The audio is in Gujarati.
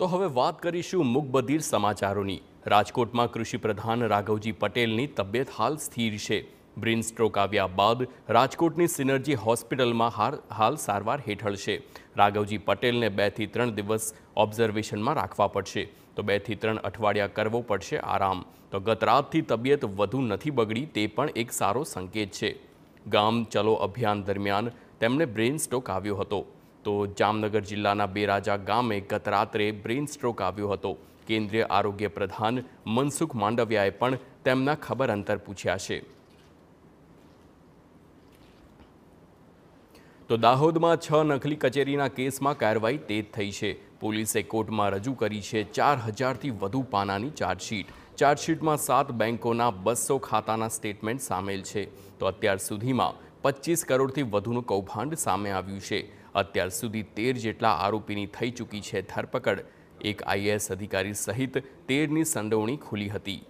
તો હવે વાત કરીશું મુકબદીર સમાચારોની રાજકોટમાં કૃષિપ્રધાન રાઘવજી પટેલની તબિયત હાલ સ્થિર છે બ્રેઇન સ્ટ્રોક આવ્યા બાદ રાજકોટની સિનર્જી હોસ્પિટલમાં હાલ સારવાર હેઠળ છે રાઘવજી પટેલને બેથી ત્રણ દિવસ ઓબ્ઝર્વેશનમાં રાખવા પડશે તો બેથી ત્રણ અઠવાડિયા કરવો પડશે આરામ તો ગત રાતથી તબિયત વધુ નથી બગડી તે પણ એક સારો સંકેત છે ગામ ચલો અભિયાન દરમિયાન તેમણે બ્રેઇન સ્ટ્રોક આવ્યો હતો તો જામનગર જિલ્લાના બેરાજા ગામે ગત રાત્રે બ્રેઇન સ્ટ્રોક આવ્યો હતો કેન્દ્રીય આરોગ્ય પ્રધાન મનસુખ માંડવિયાએ પણ તેમના ખબર અંતર પૂછ્યા છે તો દાહોદમાં છ નકલી કચેરીના કેસમાં કાર્યવાહી તેજ થઈ છે પોલીસે કોર્ટમાં રજૂ કરી છે ચાર હજારથી વધુ પાનાની ચાર્જશીટ ચાર્જશીટમાં સાત બેન્કોના બસો ખાતાના સ્ટેટમેન્ટ સામેલ છે તો અત્યાર સુધીમાં પચીસ કરોડથી વધુનું કૌભાંડ સામે આવ્યું છે અત્યાર સુધી તેર જેટલા આરોપીની થઈ ચૂકી છે ધરપકડ એક આઈએએસ અધિકારી સહિત તેરની સંડોવણી ખુલી હતી